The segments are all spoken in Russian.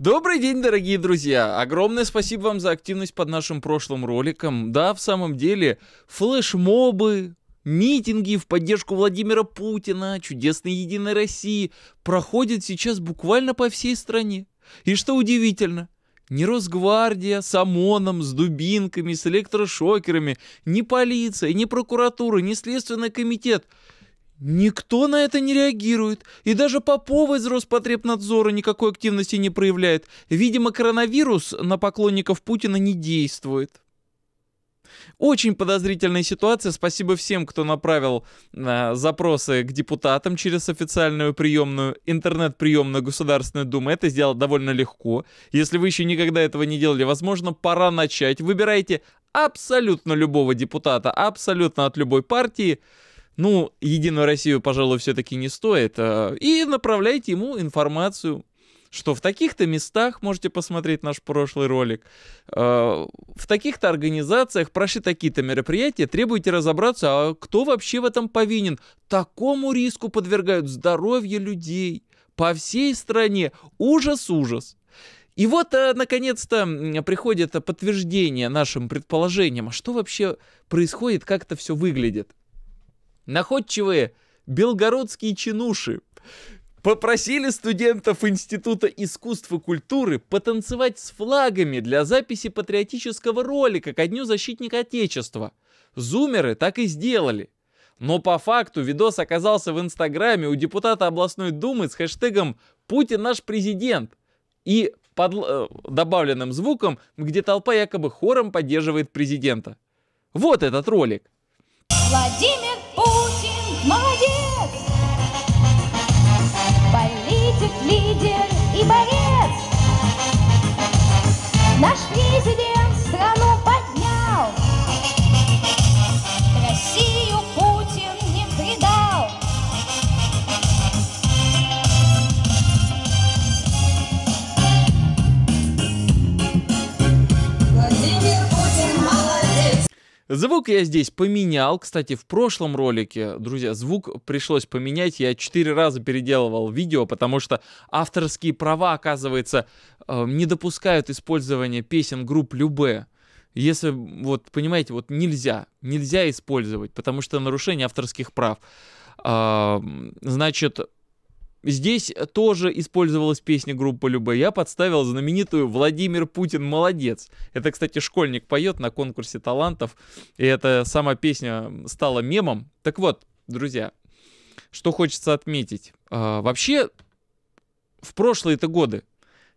Добрый день, дорогие друзья! Огромное спасибо вам за активность под нашим прошлым роликом. Да, в самом деле, флешмобы, митинги в поддержку Владимира Путина, чудесной Единой России проходят сейчас буквально по всей стране. И что удивительно, ни Росгвардия с ОМОНом, с дубинками, с электрошокерами, ни полиция, ни прокуратура, ни Следственный комитет – Никто на это не реагирует, и даже Попова из Роспотребнадзора никакой активности не проявляет. Видимо, коронавирус на поклонников Путина не действует. Очень подозрительная ситуация. Спасибо всем, кто направил э, запросы к депутатам через официальную приемную, интернет-приемную Государственной Думы. Это сделать довольно легко. Если вы еще никогда этого не делали, возможно, пора начать. Выбирайте абсолютно любого депутата, абсолютно от любой партии ну, Единую Россию, пожалуй, все-таки не стоит, а, и направляйте ему информацию, что в таких-то местах, можете посмотреть наш прошлый ролик, а, в таких-то организациях прошли такие-то мероприятия, требуйте разобраться, а кто вообще в этом повинен. Такому риску подвергают здоровье людей по всей стране. Ужас-ужас. И вот, а, наконец-то, приходит подтверждение нашим предположениям, а что вообще происходит, как это все выглядит. Находчивые белгородские чинуши попросили студентов Института искусств и культуры потанцевать с флагами для записи патриотического ролика ко Дню защитника Отечества. Зумеры так и сделали. Но по факту видос оказался в Инстаграме у депутата областной думы с хэштегом «Путин наш президент» и под э, добавленным звуком, где толпа якобы хором поддерживает президента. Вот этот ролик. Владимир Путин молодец! Политик, лидер и борец! Наш президент страну Звук я здесь поменял. Кстати, в прошлом ролике, друзья, звук пришлось поменять. Я четыре раза переделывал видео, потому что авторские права, оказывается, э, не допускают использования песен групп Любе. Если, вот, понимаете, вот нельзя, нельзя использовать, потому что нарушение авторских прав. Значит, Здесь тоже использовалась песня группы Любэ. Я подставил знаменитую «Владимир Путин молодец». Это, кстати, школьник поет на конкурсе талантов. И эта сама песня стала мемом. Так вот, друзья, что хочется отметить. А, вообще, в прошлые-то годы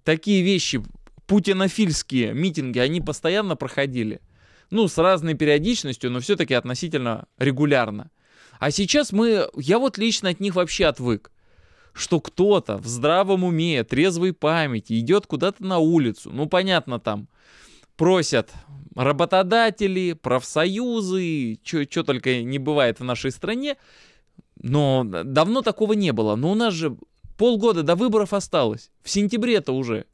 такие вещи, путинофильские митинги, они постоянно проходили. Ну, с разной периодичностью, но все-таки относительно регулярно. А сейчас мы, я вот лично от них вообще отвык что кто-то в здравом уме, трезвой памяти идет куда-то на улицу, ну понятно там, просят работодатели, профсоюзы, что только не бывает в нашей стране, но давно такого не было. Но у нас же полгода до выборов осталось. В сентябре-то уже.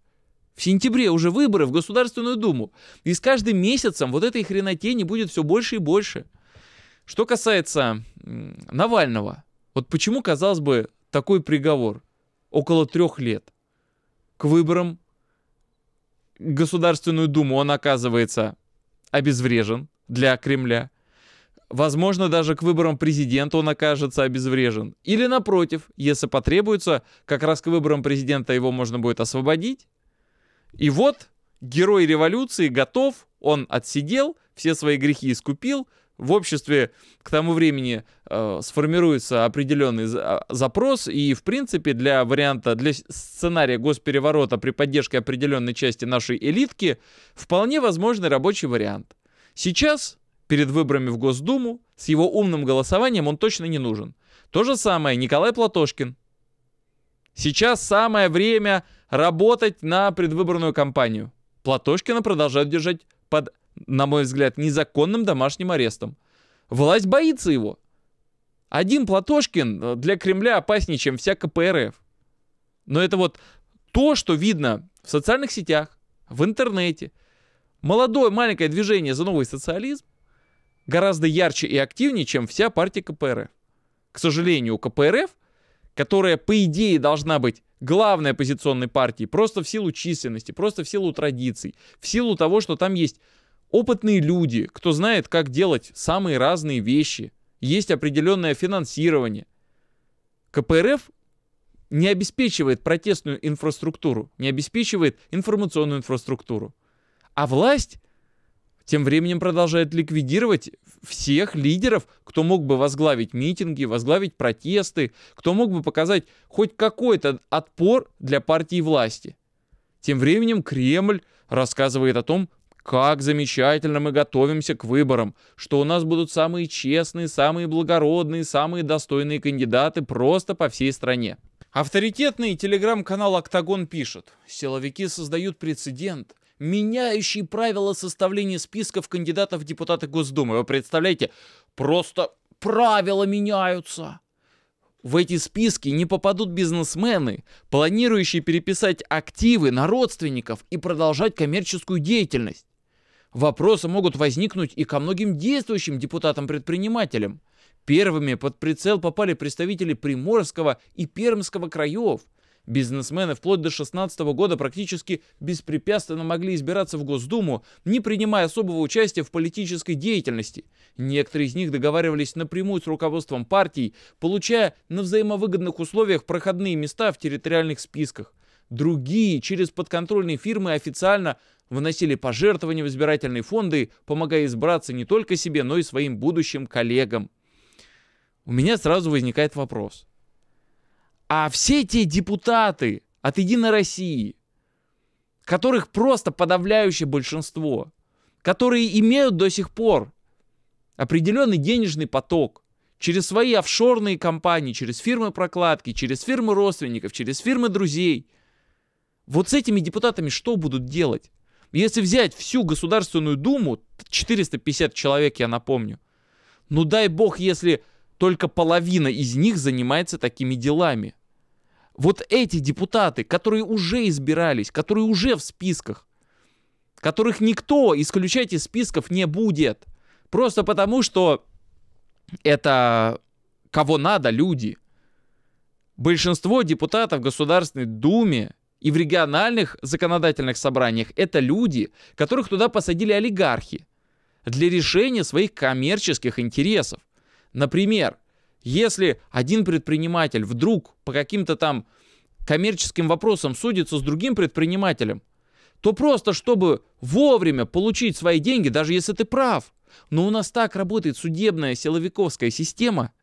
В сентябре уже выборы в Государственную Думу. И с каждым месяцем вот этой хренотени будет все больше и больше. Что касается Навального, вот почему, казалось бы, такой приговор около трех лет. К выборам Государственную Думу он оказывается обезврежен для Кремля. Возможно, даже к выборам президента он окажется обезврежен. Или напротив, если потребуется, как раз к выборам президента его можно будет освободить. И вот герой революции готов, он отсидел, все свои грехи искупил – в обществе к тому времени э, сформируется определенный а, запрос, и в принципе для варианта, для сценария госпереворота при поддержке определенной части нашей элитки вполне возможный рабочий вариант. Сейчас перед выборами в Госдуму с его умным голосованием он точно не нужен. То же самое Николай Платошкин. Сейчас самое время работать на предвыборную кампанию. Платошкина продолжают держать под на мой взгляд, незаконным домашним арестом. Власть боится его. Один Платошкин э, для Кремля опаснее, чем вся КПРФ. Но это вот то, что видно в социальных сетях, в интернете. Молодое маленькое движение за новый социализм гораздо ярче и активнее, чем вся партия КПРФ. К сожалению, КПРФ, которая, по идее, должна быть главной оппозиционной партией, просто в силу численности, просто в силу традиций, в силу того, что там есть Опытные люди, кто знает, как делать самые разные вещи. Есть определенное финансирование. КПРФ не обеспечивает протестную инфраструктуру, не обеспечивает информационную инфраструктуру. А власть тем временем продолжает ликвидировать всех лидеров, кто мог бы возглавить митинги, возглавить протесты, кто мог бы показать хоть какой-то отпор для партии власти. Тем временем Кремль рассказывает о том, как замечательно мы готовимся к выборам, что у нас будут самые честные, самые благородные, самые достойные кандидаты просто по всей стране. Авторитетный телеграм-канал «Октагон» пишет, силовики создают прецедент, меняющий правила составления списков кандидатов в депутаты Госдумы. Вы представляете, просто правила меняются. В эти списки не попадут бизнесмены, планирующие переписать активы на родственников и продолжать коммерческую деятельность. Вопросы могут возникнуть и ко многим действующим депутатам-предпринимателям. Первыми под прицел попали представители Приморского и Пермского краев. Бизнесмены вплоть до 16 года практически беспрепятственно могли избираться в Госдуму, не принимая особого участия в политической деятельности. Некоторые из них договаривались напрямую с руководством партий, получая на взаимовыгодных условиях проходные места в территориальных списках другие через подконтрольные фирмы официально вносили пожертвования в избирательные фонды, помогая избраться не только себе, но и своим будущим коллегам. У меня сразу возникает вопрос. А все те депутаты от «Единой России», которых просто подавляющее большинство, которые имеют до сих пор определенный денежный поток через свои офшорные компании, через фирмы прокладки, через фирмы родственников, через фирмы друзей – вот с этими депутатами что будут делать? Если взять всю Государственную Думу, 450 человек, я напомню, ну дай бог, если только половина из них занимается такими делами. Вот эти депутаты, которые уже избирались, которые уже в списках, которых никто исключать из списков не будет. Просто потому, что это кого надо люди. Большинство депутатов в Государственной Думе и в региональных законодательных собраниях это люди, которых туда посадили олигархи для решения своих коммерческих интересов. Например, если один предприниматель вдруг по каким-то там коммерческим вопросам судится с другим предпринимателем, то просто чтобы вовремя получить свои деньги, даже если ты прав. Но у нас так работает судебная силовиковская система –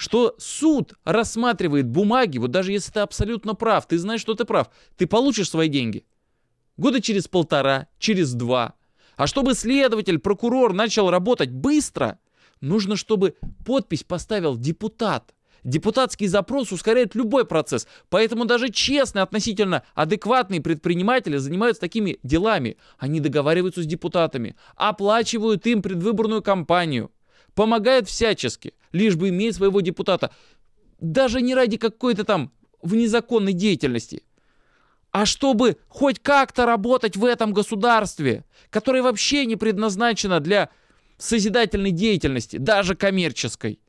что суд рассматривает бумаги, вот даже если ты абсолютно прав, ты знаешь, что ты прав, ты получишь свои деньги. Года через полтора, через два. А чтобы следователь, прокурор начал работать быстро, нужно, чтобы подпись поставил депутат. Депутатский запрос ускоряет любой процесс, поэтому даже честные, относительно адекватные предприниматели занимаются такими делами. Они договариваются с депутатами, оплачивают им предвыборную кампанию – помогает всячески, лишь бы иметь своего депутата, даже не ради какой-то там в незаконной деятельности, а чтобы хоть как-то работать в этом государстве, которое вообще не предназначено для созидательной деятельности, даже коммерческой.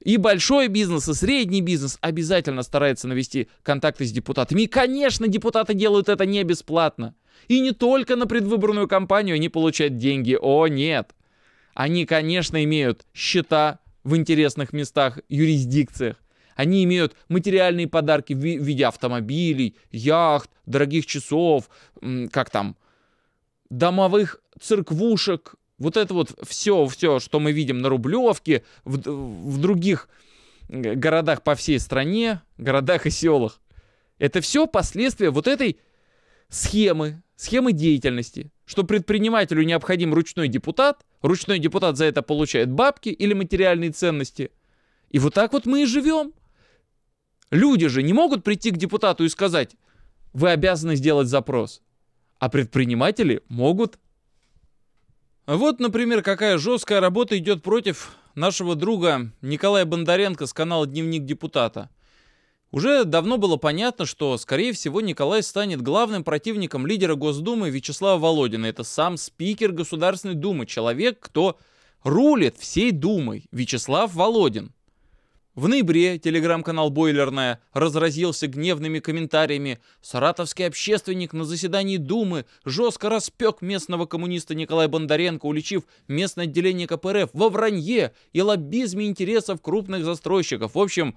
И большой бизнес, и средний бизнес обязательно старается навести контакты с депутатами. И, конечно, депутаты делают это не бесплатно. И не только на предвыборную кампанию они получают деньги. О, нет. Они, конечно, имеют счета в интересных местах, юрисдикциях. Они имеют материальные подарки в виде автомобилей, яхт, дорогих часов, как там, домовых церквушек. Вот это вот все, все, что мы видим на Рублевке, в, в других городах по всей стране, городах и селах. Это все последствия вот этой схемы, схемы деятельности что предпринимателю необходим ручной депутат, ручной депутат за это получает бабки или материальные ценности. И вот так вот мы и живем. Люди же не могут прийти к депутату и сказать, вы обязаны сделать запрос. А предприниматели могут. Вот, например, какая жесткая работа идет против нашего друга Николая Бондаренко с канала «Дневник депутата». Уже давно было понятно, что, скорее всего, Николай станет главным противником лидера Госдумы Вячеслава Володина. Это сам спикер Государственной Думы, человек, кто рулит всей Думой, Вячеслав Володин. В ноябре телеграм-канал «Бойлерная» разразился гневными комментариями. Саратовский общественник на заседании Думы жестко распек местного коммуниста Николая Бондаренко, уличив местное отделение КПРФ во вранье и лоббизме интересов крупных застройщиков. В общем,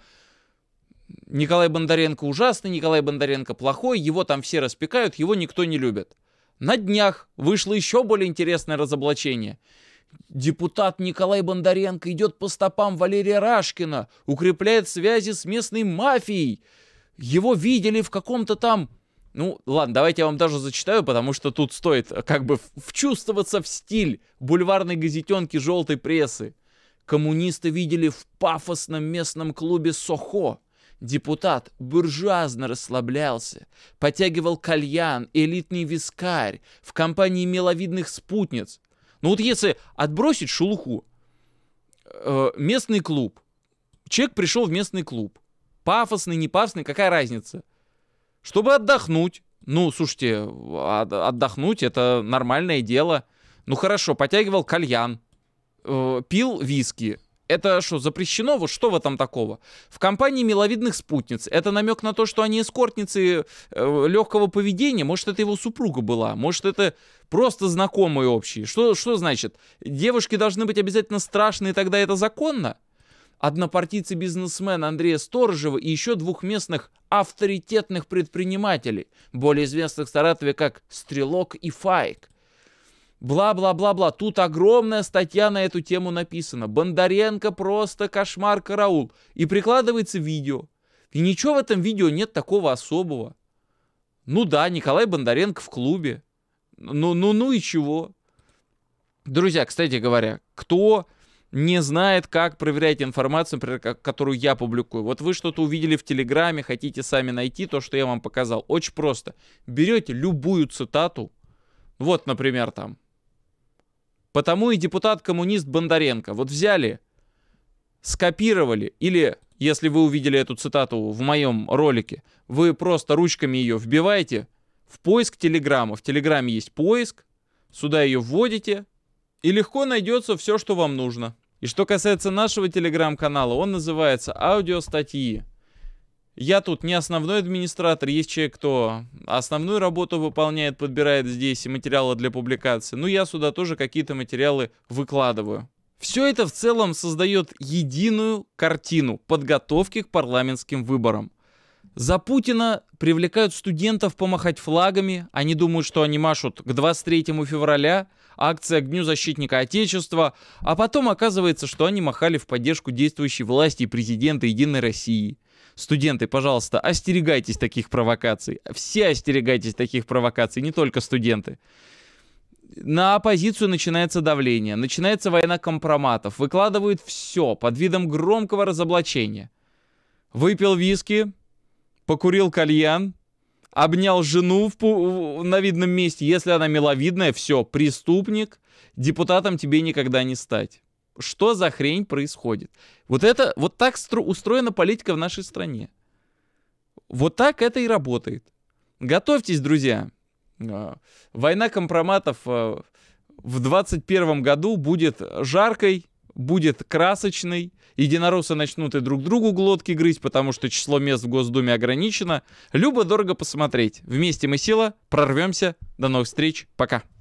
Николай Бондаренко ужасный, Николай Бондаренко плохой, его там все распекают, его никто не любит. На днях вышло еще более интересное разоблачение. Депутат Николай Бондаренко идет по стопам Валерия Рашкина, укрепляет связи с местной мафией. Его видели в каком-то там... Ну, ладно, давайте я вам даже зачитаю, потому что тут стоит э, как бы вчувствоваться в стиль бульварной газетенки желтой прессы. Коммунисты видели в пафосном местном клубе «Сохо», Депутат буржуазно расслаблялся, потягивал кальян, элитный вискарь в компании миловидных спутниц. Ну вот если отбросить шелуху, э, местный клуб, человек пришел в местный клуб, пафосный, не пафосный, какая разница? Чтобы отдохнуть. Ну, слушайте, отдохнуть это нормальное дело. Ну хорошо, потягивал кальян, э, пил виски, это что, запрещено? Вот что в этом такого? В компании миловидных спутниц. Это намек на то, что они эскортницы э, легкого поведения. Может, это его супруга была. Может, это просто знакомые общие. Что, что значит? Девушки должны быть обязательно страшные, тогда это законно? однопартийцы бизнесмен Андрея Сторожева и еще двух местных авторитетных предпринимателей, более известных в Саратове как Стрелок и Файк. Бла-бла-бла-бла. Тут огромная статья на эту тему написана. Бондаренко просто кошмар караул. И прикладывается видео. И ничего в этом видео нет такого особого. Ну да, Николай Бондаренко в клубе. Ну, ну, ну и чего? Друзья, кстати говоря, кто не знает, как проверять информацию, например, которую я публикую. Вот вы что-то увидели в Телеграме, хотите сами найти то, что я вам показал. Очень просто. Берете любую цитату, вот, например, там, Потому и депутат-коммунист Бондаренко. Вот взяли, скопировали, или, если вы увидели эту цитату в моем ролике, вы просто ручками ее вбиваете в поиск Телеграма. В Телеграме есть поиск, сюда ее вводите, и легко найдется все, что вам нужно. И что касается нашего телеграм-канала, он называется «Аудиостатьи». Я тут не основной администратор, есть человек, кто основную работу выполняет, подбирает здесь материалы для публикации. Ну, я сюда тоже какие-то материалы выкладываю. Все это в целом создает единую картину подготовки к парламентским выборам. За Путина привлекают студентов помахать флагами. Они думают, что они машут к 23 февраля, акция к Дню защитника Отечества, а потом оказывается, что они махали в поддержку действующей власти и президента Единой России – Студенты, пожалуйста, остерегайтесь таких провокаций. Все остерегайтесь таких провокаций, не только студенты на оппозицию начинается давление, начинается война компроматов, выкладывают все под видом громкого разоблачения. Выпил виски, покурил кальян, обнял жену в пу- на видном месте, если она миловидная, все, преступник, депутатом тебе никогда не стать. Что за хрень происходит? Вот это, вот так устроена политика в нашей стране. Вот так это и работает. Готовьтесь, друзья. А, война компроматов а, в 2021 году будет жаркой, будет красочной. Единороссы начнут и друг другу глотки грызть, потому что число мест в Госдуме ограничено. Любо дорого посмотреть. Вместе мы сила, прорвемся. До новых встреч. Пока.